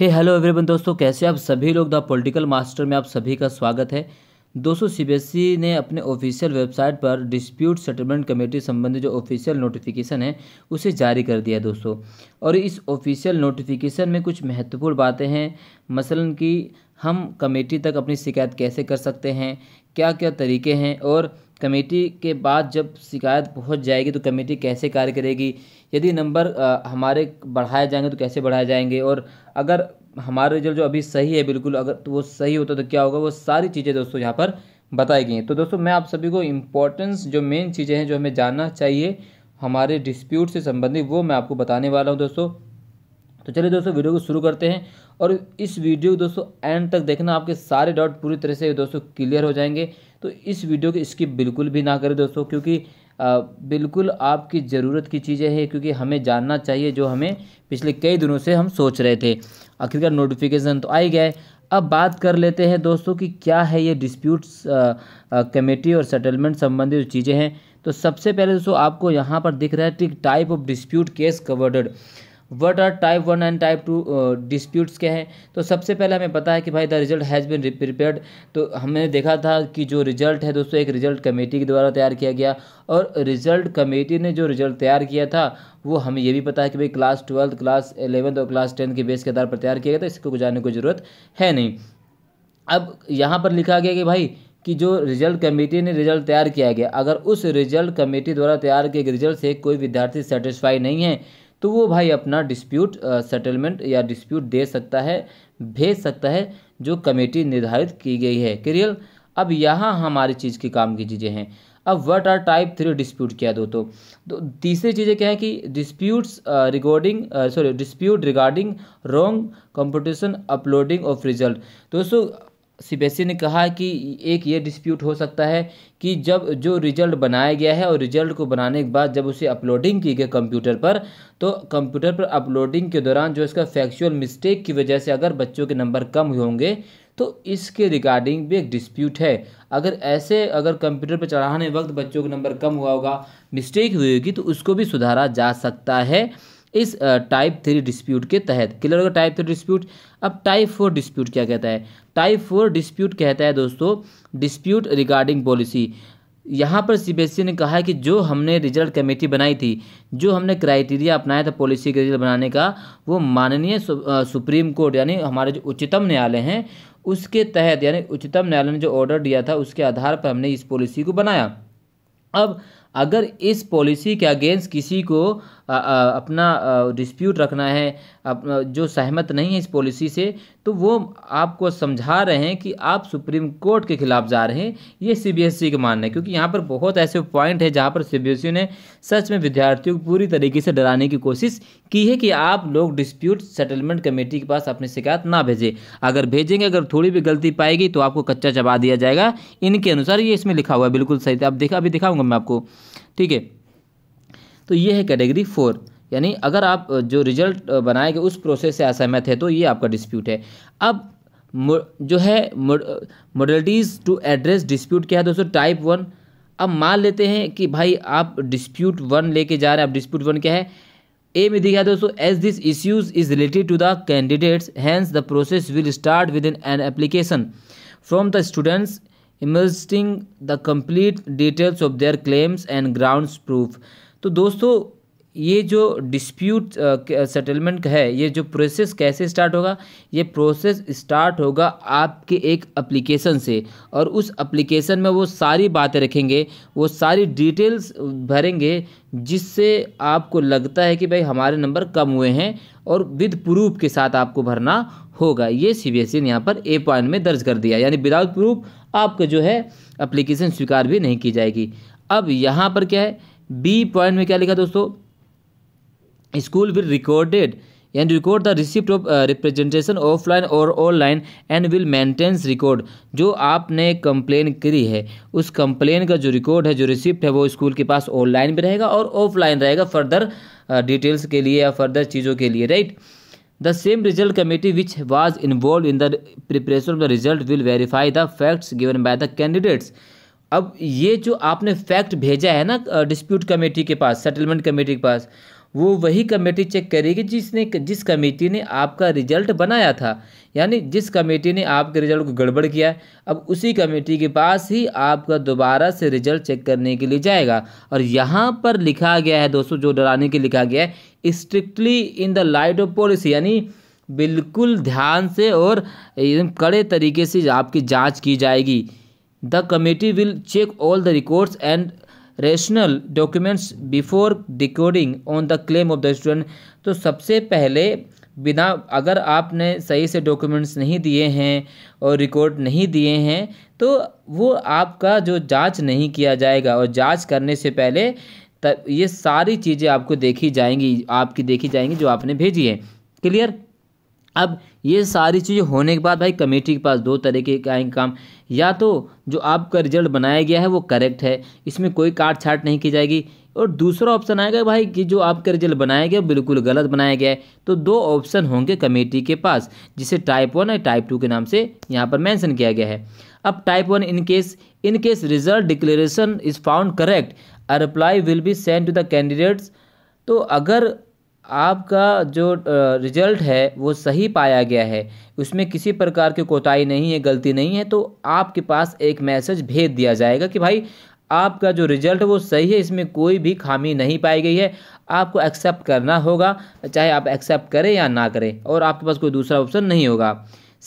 हे hello everyone दोस्तों कैसे आप सभी लोग द पॉलिटिकल मास्टर में आप सभी का स्वागत है दोस्तों सीबीएसई e ने अपने ऑफिशियल वेबसाइट पर डिस्प्यूट सेटलमेंट कमेटी संबंधी जो ऑफिशियल नोटिफिकेशन है उसे जारी कर दिया दोस्तों और इस ऑफिशियल नोटिफिकेशन में कुछ महत्वपूर्ण बातें हैं मसलन कि हम कमेटी तक अपनी शिकायत कैसे कर सकते हैं क्या क्या तरीके हैं और कमेटी के बाद जब शिकायत पहुंच जाएगी तो कमेटी कैसे कार्य करेगी यदि नंबर हमारे बढ़ाए जाएंगे तो कैसे बढ़ाए जाएंगे और अगर हमारा रिजल्ट जो अभी सही है बिल्कुल अगर तो वो सही होता तो क्या होगा वो सारी चीज़ें दोस्तों यहाँ पर बताई गई हैं तो दोस्तों मैं आप सभी को इम्पोर्टेंस जो मेन चीज़ें हैं जो हमें जानना चाहिए हमारे डिस्प्यूट से संबंधित वो मैं आपको बताने वाला हूँ दोस्तों तो चलिए दोस्तों वीडियो को शुरू करते हैं और इस वीडियो को दोस्तों एंड तक देखना आपके सारे डाउट पूरी तरह से दोस्तों क्लियर हो जाएंगे तो इस वीडियो को स्किप बिल्कुल भी ना करें दोस्तों क्योंकि आ, बिल्कुल आपकी ज़रूरत की चीज़ें हैं क्योंकि हमें जानना चाहिए जो हमें पिछले कई दिनों से हम सोच रहे थे आखिरकार नोटिफिकेशन तो आ ही गए अब बात कर लेते हैं दोस्तों कि क्या है ये डिस्प्यूट्स कमेटी और सेटलमेंट संबंधी जो चीज़ें हैं तो सबसे पहले दोस्तों आपको यहाँ पर दिख रहा है type of dispute case covered what are type one and type two disputes क्या हैं तो सबसे पहले हमें पता है कि भाई the result has been prepared तो हमने देखा था कि जो रिजल्ट है दोस्तों एक रिजल्ट कमेटी के द्वारा तैयार किया गया और रिजल्ट कमेटी ने जो रिजल्ट तैयार किया था वो हमें ये भी पता है कि भाई क्लास ट्वेल्थ क्लास एलेवंथ और क्लास टेंथ के बेस के आधार पर तैयार किया गया था इसको गुजारने की जरूरत है नहीं अब यहाँ पर लिखा गया कि भाई कि जो रिजल्ट कमेटी ने रिजल्ट तैयार किया गया अगर उस रिजल्ट कमेटी द्वारा तैयार किए गए रिजल्ट से कोई विद्यार्थी सेटिस्फाई नहीं है तो वो भाई अपना डिस्प्यूट सेटलमेंट या डिस्प्यूट दे सकता है भेज सकता है जो कमेटी निर्धारित की गई है क्लियर अब यहाँ हमारी चीज़ की काम की चीज़ें हैं अब what are type three dispute क्या दो तो तीसरी चीज़ें क्या है कि disputes regarding sorry dispute regarding wrong computation uploading of result दोस्तों सीबीएसई ने कहा कि एक ये डिस्प्यूट हो सकता है कि जब जो रिजल्ट बनाया गया है और रिजल्ट को बनाने के बाद जब उसे अपलोडिंग की गई कंप्यूटर पर तो कंप्यूटर पर अपलोडिंग के दौरान जो इसका फैक्चुअल मिस्टेक की वजह से अगर बच्चों के नंबर कम हुए होंगे तो इसके रिगार्डिंग भी एक डिस्प्यूट है अगर ऐसे अगर कंप्यूटर पर चढ़ाने वक्त बच्चों का नंबर कम हुआ होगा मिस्टेक हुई होगी तो उसको भी सुधारा जा सकता है इस टाइप थ्री डिस्प्यूट के तहत क्लियर होगा टाइप थ्री डिस्प्यूट अब टाइप फोर डिस्प्यूट क्या कहता है टाइप फोर डिस्प्यूट कहता है दोस्तों डिस्प्यूट रिगार्डिंग पॉलिसी यहाँ पर सीबीएसई e ने कहा है कि जो हमने रिजल्ट कमेटी बनाई थी जो हमने क्राइटेरिया अपनाया था पॉलिसी के रिजल्ट बनाने का वो माननीय सुप्रीम कोर्ट यानी हमारे जो उच्चतम न्यायालय हैं उसके तहत यानी उच्चतम न्यायालय ने जो ऑर्डर दिया था उसके आधार पर हमने इस पॉलिसी को बनाया अब अगर इस पॉलिसी के अगेंस्ट किसी को अपना डिस्प्यूट रखना है जो सहमत नहीं है इस पॉलिसी से तो वो आपको समझा रहे हैं कि आप सुप्रीम कोर्ट के खिलाफ जा रहे हैं ये सीबीएसई e का मानना है क्योंकि यहाँ पर बहुत ऐसे पॉइंट है जहाँ पर सीबीएसई e ने सच में विद्यार्थियों को पूरी तरीके से डराने की कोशिश की है कि आप लोग डिस्प्यूट सेटलमेंट कमेटी के पास अपनी शिकायत ना भेजें अगर भेजेंगे अगर थोड़ी भी गलती पाएगी तो आपको कच्चा चबा दिया जाएगा इनके अनुसार ये इसमें लिखा हुआ है बिल्कुल सही था आप देखा अभी दिखाऊंगा मैं आपको ठीक है तो ये है कैटेगरी फोर यानी अगर आप जो रिजल्ट बनाएंगे उस प्रोसेस से असहमत है तो ये आपका डिस्प्यूट है अब जो है मोडलिटीज टू एड्रेस डिस्प्यूट क्या है दोस्तों टाइप वन अब मान लेते हैं कि भाई आप डिस्प्यूट वन लेके जा रहे हैं आप डिस्प्यूट वन क्या है ए में दिखा है दोस्तों as this issues is related to the candidates hence the process will start within an application from the students inserting the complete details of their claims and ground proof तो दोस्तों ये जो डिस्प्यूट सेटलमेंट है ये जो process कैसे start होगा ये प्रोसेस स्टार्ट होगा आपके एक एप्लीकेशन से और उस एप्लीकेशन में वो सारी बातें रखेंगे वो सारी डिटेल्स भरेंगे जिससे आपको लगता है कि भाई हमारे नंबर कम हुए हैं और विद प्रूफ के साथ आपको भरना होगा ये सी बी एस ई ने यहाँ पर ए पॉइंट में दर्ज कर दिया यानी विदाउट प्रूफ आपका जो है अप्लीकेशन स्वीकार भी नहीं की जाएगी अब यहाँ पर क्या है बी पॉइंट में क्या लिखा दोस्तों school will recorded and record the receipt of representation offline और online and will maintains record जो आपने कंप्लेन करी है उस कंप्लेन का जो रिकॉर्ड है जो रिसिप्ट है वो स्कूल के पास ऑनलाइन भी रहेगा और ऑफलाइन रहेगा फर्दर डिटेल्स uh, के लिए या फर्दर चीज़ों के लिए right the same result committee which was involve in the preparation of the result will verify the facts given by the candidates अब ये जो आपने फैक्ट भेजा है ना डिस्प्यूट कमेटी के पास सेटलमेंट कमेटी के पास वो वही कमेटी चेक करेगी जिसने जिस कमेटी ने आपका रिजल्ट बनाया था यानी जिस कमेटी ने आपके रिजल्ट को गड़बड़ किया अब उसी कमेटी के पास ही आपका दोबारा से रिजल्ट चेक करने के लिए जाएगा और यहाँ पर लिखा गया है दोस्तों जो डराने के लिखा गया है strictly in the light of policy यानी बिल्कुल ध्यान से और एकदम कड़े तरीके से आपकी जाँच की जाएगी the committee will check all the records and rational documents before deciding on the claim of the student तो सबसे पहले बिना अगर आपने सही से डॉक्यूमेंट्स नहीं दिए हैं और रिकॉर्ड नहीं दिए हैं तो वो आपका जो जांच नहीं किया जाएगा और जांच करने से पहले तब ये सारी चीज़ें आपको देखी जाएंगी आपकी देखी जाएंगी जो आपने भेजी है क्लियर अब ये सारी चीज़ें होने के बाद भाई कमेटी के पास दो तरीके के आएंगे काम या तो जो आपका रिजल्ट बनाया गया है वो करेक्ट है इसमें कोई काट छाट नहीं की जाएगी और दूसरा ऑप्शन आएगा भाई कि जो आपका रिजल्ट बनाया गया बिल्कुल गलत बनाया गया है तो दो ऑप्शन होंगे कमेटी के पास जिसे टाइप वन या टाइप टू के नाम से यहाँ पर मैंसन किया गया है अब type one in case in case result declaration is found correct a reply will be send to the candidates तो अगर आपका जो रिजल्ट है वो सही पाया गया है उसमें किसी प्रकार की कोताही नहीं है गलती नहीं है तो आपके पास एक मैसेज भेज दिया जाएगा कि भाई आपका जो रिजल्ट वो सही है इसमें कोई भी खामी नहीं पाई गई है आपको एक्सेप्ट करना होगा चाहे आप एक्सेप्ट करें या ना करें और आपके पास कोई दूसरा ऑप्शन नहीं होगा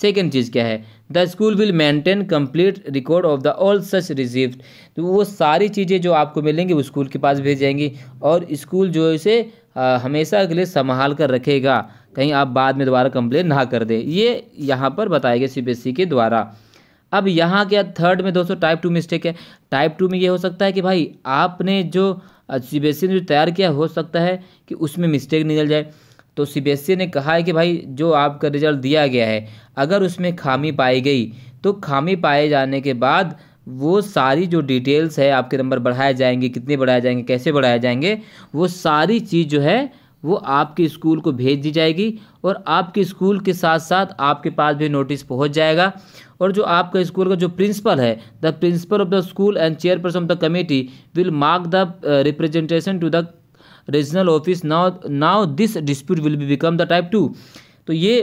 सेकेंड चीज़ क्या है the school will maintain complete record of the all such receive तो वो सारी चीज़ें जो आपको मिलेंगी वो स्कूल के पास भेज जाएंगी और स्कूल जो है उसे हमेशा के लिए संभाल कर रखेगा कहीं आप बाद में दोबारा कंप्लेन ना कर दें ये यहाँ पर बताया गया सी के द्वारा अब यहाँ क्या थर्ड में दोस्तों टाइप टू मिस्टेक है टाइप टू में ये हो सकता है कि भाई आपने जो सी बी ने जो तैयार किया हो सकता है कि उसमें मिस्टेक निकल जाए तो सी ने कहा है कि भाई जो आपका रिजल्ट दिया गया है अगर उसमें खामी पाई गई तो खामी पाए जाने के बाद वो सारी जो डिटेल्स है आपके नंबर बढ़ाए जाएंगे कितने बढ़ाए जाएंगे कैसे बढ़ाए जाएंगे वो सारी चीज़ जो है वो आपके स्कूल को भेज दी जाएगी और आपके स्कूल के साथ साथ आपके पास भी नोटिस पहुंच जाएगा और जो आपका स्कूल का जो प्रिंसिपल है the principal of the school and chairperson of the committee will mark the representation to the regional office now now this dispute will be become the type two तो ये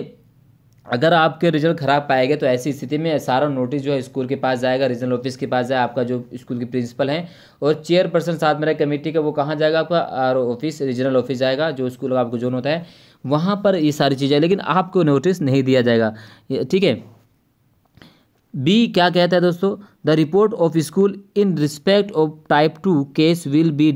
अगर आपके रिजल्ट ख़राब पाए गए तो ऐसी स्थिति में सारा नोटिस जो है स्कूल के पास जाएगा रीजनल ऑफिस के पास जाए आपका जो स्कूल की प्रिंसिपल हैं और चेयरपर्सन साथ में रहे कमेटी का वो कहाँ जाएगा आपका आर ऑफिस रीजनल ऑफिस जाएगा जो स्कूल का आपको जोन होता है वहाँ पर ये सारी चीज़ें लेकिन आपको नोटिस नहीं दिया जाएगा ठीक है बी क्या कहता है दोस्तों the report of school in respect of type two case will be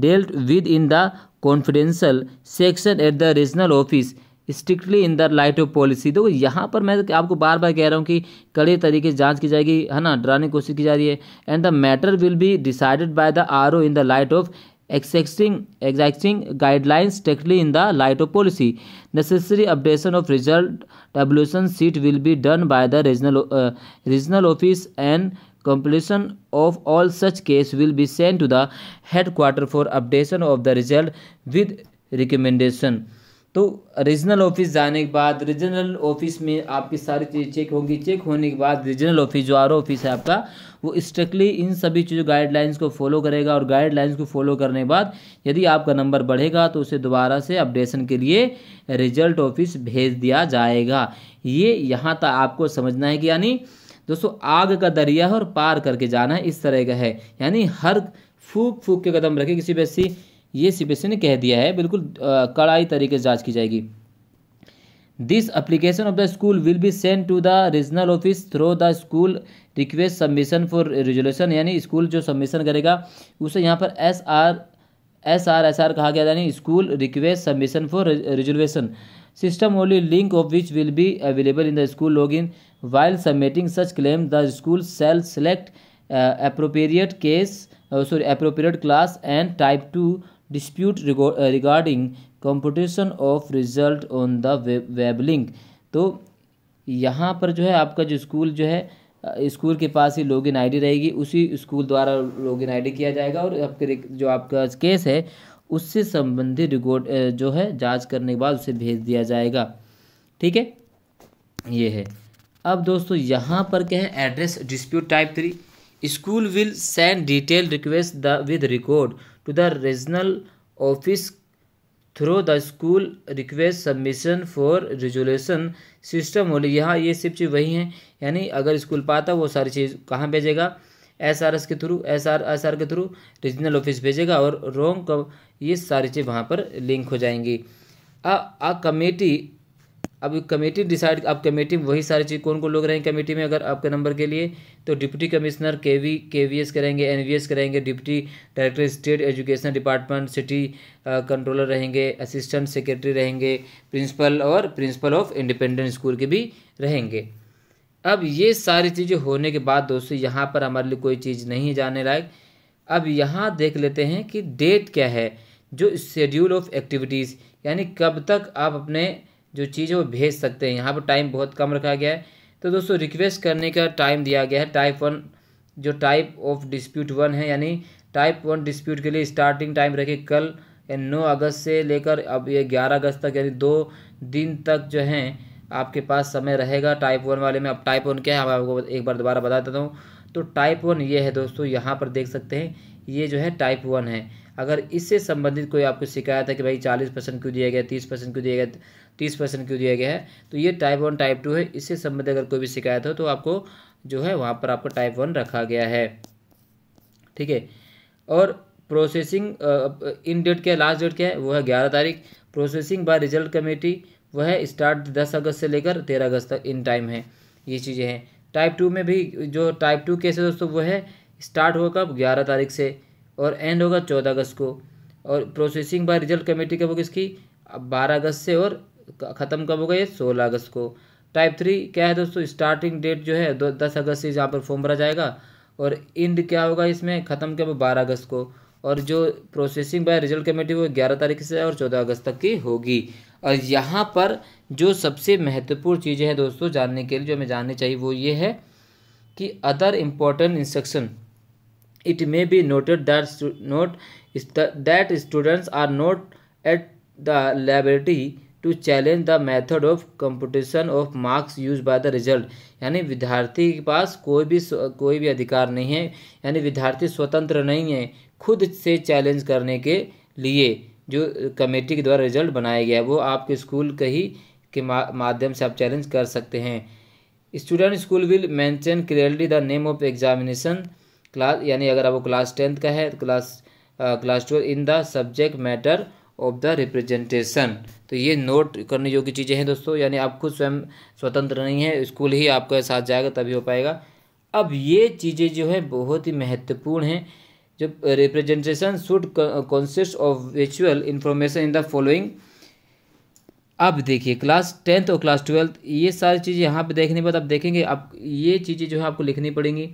dealt within the confidential section at the regional office strictly in the light of policy देखो यहाँ पर मैं आपको बार बार कह रहा हूँ कि कड़े तरीके से जाँच की जाएगी है ना डराने की कोशिश की जा रही है and the matter will be decided by the R O in the light of existing existing guidelines strictly in the light of policy necessary updation of result tabulation sheet will be done by the regional regional office and of all such case will be send to the headquarter for updation of the result with recommendation तो regional office जाने के बाद regional office में आपकी सारी चीज़ें check होंगी check होने के बाद रीजनल ऑफिस जो आर ऑफिस है आपका वो स्ट्रिक्टली इन सभी चीज़ों गाइडलाइंस को फॉलो करेगा और गाइडलाइंस को फॉलो करने के बाद यदि आपका नंबर बढ़ेगा तो उसे दोबारा से अपडेशन के लिए रिजल्ट ऑफिस भेज दिया जाएगा ये यहाँ तक आपको समझना है कि यानी दोस्तों आग का दरिया और पार करके जाना है इस तरह का है यानी हर फूक फूक के कदम रखे किसी व्यक्ति ये सीबीएसई ने कह दिया है बिल्कुल कड़ाई तरीके से जाँच की जाएगी this application of the school will be send to the regional office through the school request submission for resolution यानी स्कूल जो सबमिशन करेगा उसे यहाँ पर S R S R S R कहा गया यानी school request submission for resolution system only link of which will be available in the school log in while submitting such claim the school shall select appropriate case sorry appropriate class and type two dispute regarding computation of result on the web link तो यहाँ पर जो है आपका जो school जो है school uh, के पास ही लॉगिन आईडी रहेगी उसी स्कूल द्वारा लॉगिन आईडी किया जाएगा और आपके जो आपका केस है उससे संबंधित रिकॉर्ड uh, जो है जांच करने के बाद उसे भेज दिया जाएगा ठीक है ये है अब दोस्तों यहाँ पर क्या है address dispute type three school will send detail request the with record to the regional office through the school request submission for resolution system हो यहाँ ये सिर्फ चीज़ वही हैं यानी अगर स्कूल पाता वो सारी चीज़ कहाँ भेजेगा एस आर एस के through S R S R के थ्रू रीजनल ऑफिस भेजेगा और रोंग ये सारी चीज़ वहाँ पर लिंक हो जाएंगी अ कमेटी अब कमेटी डिसाइड अब कमेटी वही सारी चीज़ कौन कौन लोग रहेंगे कमेटी में अगर आपके नंबर के लिए तो deputy commissioner K V K V S करेंगे एन वी एस करेंगे deputy director state education department city controller रहेंगे असिस्टेंट सेक्रेटरी रहेंगे प्रिंसिपल और प्रिंसिपल ऑफ इंडिपेंडेंट स्कूल के भी रहेंगे अब ये सारी चीज़ें होने के बाद दोस्तों यहाँ पर हमारे लिए कोई चीज़ नहीं जाने लायक अब यहाँ देख लेते हैं कि डेट क्या है जो शेड्यूल ऑफ एक्टिविटीज़ यानी कब तक आप अपने जो चीज़ है वो भेज सकते हैं यहाँ पर टाइम बहुत कम रखा गया है तो दोस्तों रिक्वेस्ट करने का टाइम दिया गया है टाइप वन जो टाइप ऑफ डिस्प्यूट वन है यानी टाइप वन डिस्प्यूट के लिए स्टार्टिंग टाइम रखे कल यानी नौ अगस्त से लेकर अब ये ग्यारह अगस्त तक यानी दो दिन तक जो है आपके पास समय रहेगा टाइप वन वाले में अब टाइप वन क्या है मैं आपको एक बार दोबारा बता देता हूँ तो टाइप वन ये है दोस्तों यहाँ पर देख सकते हैं ये जो है टाइप वन है अगर इससे संबंधित कोई आपको शिकायत है कि भाई चालीस परसेंट क्यों दिया गया तीस परसेंट क्यों दिया गया तीस परसेंट क्यों दिया गया है तो ये टाइप वन टाइप टू है इससे संबंधित अगर कोई भी शिकायत हो तो आपको जो है वहाँ पर आपको टाइप वन रखा गया है ठीक है और प्रोसेसिंग इन डेट क्या लास्ट डेट क्या है वो है ग्यारह तारीख प्रोसेसिंग बाय रिजल्ट कमेटी वह स्टार्ट दस अगस्त से लेकर तेरह अगस्त तक इन टाइम है ये चीज़ें हैं टाइप टू में भी जो टाइप टू केस है दोस्तों वो है स्टार्ट होगा कब ग्यारह तारीख से और एंड होगा चौदह अगस्त को और प्रोसेसिंग बाय रिजल्ट कमेटी कब होगी इसकी बारह अगस्त से और ख़त्म कब होगा ये सोलह अगस्त को टाइप थ्री क्या है दोस्तों स्टार्टिंग डेट जो है दो दस अगस्त से जहाँ पर फॉर्म भरा जाएगा और इंड क्या होगा इसमें ख़त्म कब बारह अगस्त को और जो प्रोसेसिंग बाय रिजल्ट कमेटी वो ग्यारह तारीख से और चौदह अगस्त तक की होगी और यहाँ पर जो सबसे महत्वपूर्ण चीज़ें हैं दोस्तों जानने के लिए जो हमें जाननी चाहिए वो ये है कि other important instruction it may be noted that note that students are not at the liberty to challenge the method of computation of marks use by the result यानी विद्यार्थी के पास कोई भी कोई भी अधिकार नहीं है यानी विद्यार्थी स्वतंत्र नहीं है खुद से चैलेंज करने के लिए जो कमेटी के द्वारा रिजल्ट बनाया गया है वो आपके स्कूल के ही के माध्यम से आप चैलेंज कर सकते हैं student school will mention clearly the name of examination class यानी अगर आपको क्लास टेंथ का है तो class class twelfth in the subject matter of the representation तो ये नोट करने योग्य चीज़ें हैं दोस्तों यानी आप खुद स्वयं स्वतंत्र नहीं है स्कूल ही आपका साथ जाएगा तभी हो पाएगा अब ये चीज़ें जो है बहुत ही महत्वपूर्ण हैं जब रिप्रेजेंटेशन शुड कॉन्सिस्ट ऑफ विचुअल इंफॉर्मेशन इन द फॉलोइंग अब देखिए क्लास टेंथ और क्लास ट्वेल्थ ये सारी चीज़ें यहाँ पे देखने के बाद आप देखेंगे आप ये चीज़ें जो है आपको लिखनी पड़ेंगी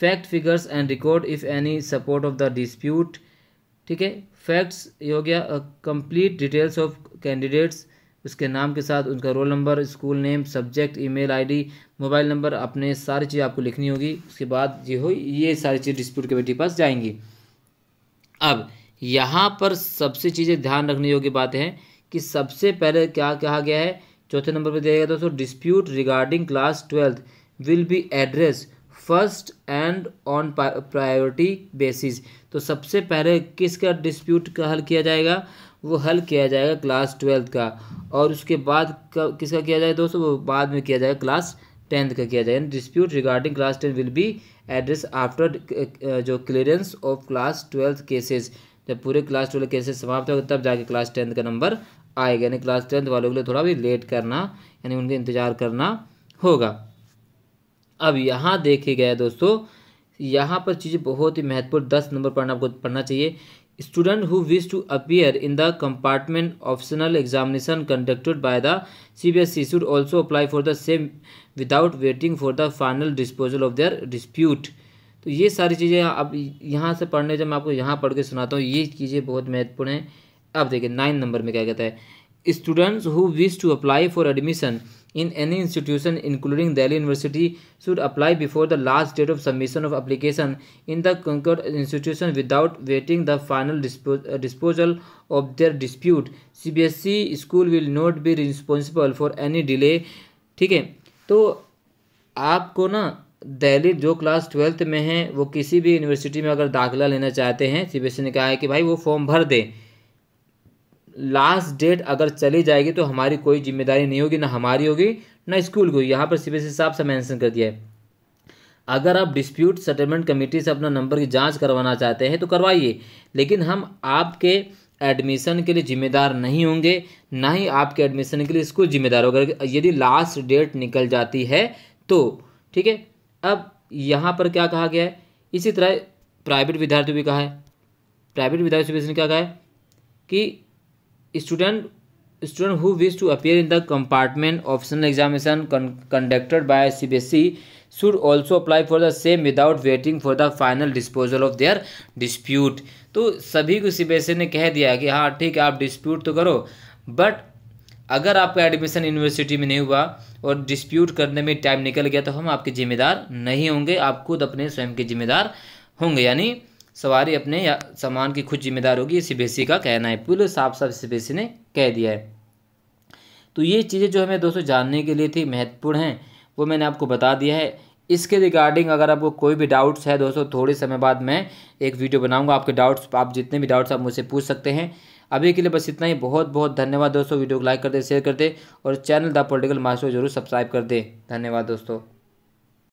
fact figures and record if any support of the dispute ठीक है फैक्ट्स ये हो गया कंप्लीट डिटेल्स ऑफ कैंडिडेट्स उसके नाम के साथ उनका roll number school name subject email ID mobile number अपने सारी चीज़ आपको लिखनी होगी उसके बाद ये हो ये सारी चीज़ डिस्प्यूट कमेटी के पास जाएंगी अब यहाँ पर सबसे चीज़ें ध्यान रखने योग्य बातें हैं कि सबसे पहले क्या कहा गया है चौथे नंबर पर दिया गया दोस्तों dispute regarding class twelfth will be address first and on priority basis तो सबसे पहले किसका डिस्प्यूट का हल किया जाएगा वो हल किया जाएगा क्लास ट्वेल्थ का और उसके बाद का किसका किया जाएगा दोस्तों वो बाद में किया जाएगा क्लास टेंथ का किया जाएगा dispute regarding class tenth will be address after जो clearance of class twelfth cases जब पूरे क्लास ट्वेल्थ केसेस समाप्त होगा तब जाके क्लास टेंथ का नंबर आएगा यानी क्लास टेंथ वालों के लिए थोड़ा भी लेट करना यानी उनके इंतज़ार करना होगा अब यहाँ देखे गए दोस्तों यहाँ पर चीज़ें बहुत ही महत्वपूर्ण दस नंबर पढ़ना आपको पढ़ना चाहिए student who wish to appear in the compartment optional examination conducted by the C B S E should also apply for the same without waiting for the final disposal of their dispute तो ये सारी चीज़ें अब यहाँ से पढ़ने जब मैं आपको यहाँ पढ़ के सुनाता हूँ ये चीज़ें बहुत महत्वपूर्ण हैं अब देखिए नाइन नंबर में क्या कहता है students who wish to apply for admission in any institution including Delhi University should apply before the last date of submission of application in the concurred institution without waiting the final dispo disposal of their dispute CBSE school will not be responsible for any delay ठीक है तो आपको ना दिल्ली जो class twelfth में है वो किसी भी यूनिवर्सिटी में अगर दाखिला लेना चाहते हैं सीबीएसई ने कहा है कि भाई वो फॉर्म भर दें लास्ट डेट अगर चली जाएगी तो हमारी कोई जिम्मेदारी नहीं होगी ना हमारी होगी ना स्कूल की यहाँ पर सीबीएसई साहब से मैंसन कर दिया है अगर आप डिस्प्यूट सेटलमेंट कमेटी से अपना नंबर की जांच करवाना चाहते हैं तो करवाइए लेकिन हम आपके एडमिशन के लिए जिम्मेदार नहीं होंगे ना ही आपके एडमिशन के लिए स्कूल जिम्मेदार होगा यदि लास्ट डेट निकल जाती है तो ठीक है अब यहाँ पर क्या कहा गया है इसी तरह प्राइवेट विद्यार्थी भी कहा है प्राइवेट विद्यार्थी ने क्या कहा है कि student student who wish to appear in the compartment optional examination conducted by C B S E should also apply for the same without waiting for the final disposal of their dispute तो सभी को सी B S ई ने कह दिया कि हाँ ठीक है आप डिस्प्यूट तो करो बट अगर आपका एडमिशन यूनिवर्सिटी में नहीं हुआ और डिस्प्यूट करने में टाइम निकल गया तो हम आपके जिम्मेदार नहीं होंगे आप खुद अपने स्वयं के जिम्मेदार होंगे यानी सवारी अपने या सामान की खुद जिम्मेदार होगी इसी बेसी का कहना है पूरे साफ साफ इस बेसी ने कह दिया है तो ये चीज़ें जो हमें दोस्तों जानने के लिए थी महत्वपूर्ण हैं वो मैंने आपको बता दिया है इसके रिगार्डिंग अगर आपको कोई भी डाउट्स है दोस्तों थोड़े समय बाद मैं एक वीडियो बनाऊंगा आपके डाउट्स आप जितने भी डाउट्स आप मुझसे पूछ सकते हैं अभी के लिए बस इतना ही बहुत बहुत धन्यवाद दोस्तों वीडियो को लाइक कर दे शेयर कर दे और चैनल द पोलिटिकल मास्टर जरूर सब्सक्राइब कर दे धन्यवाद दोस्तों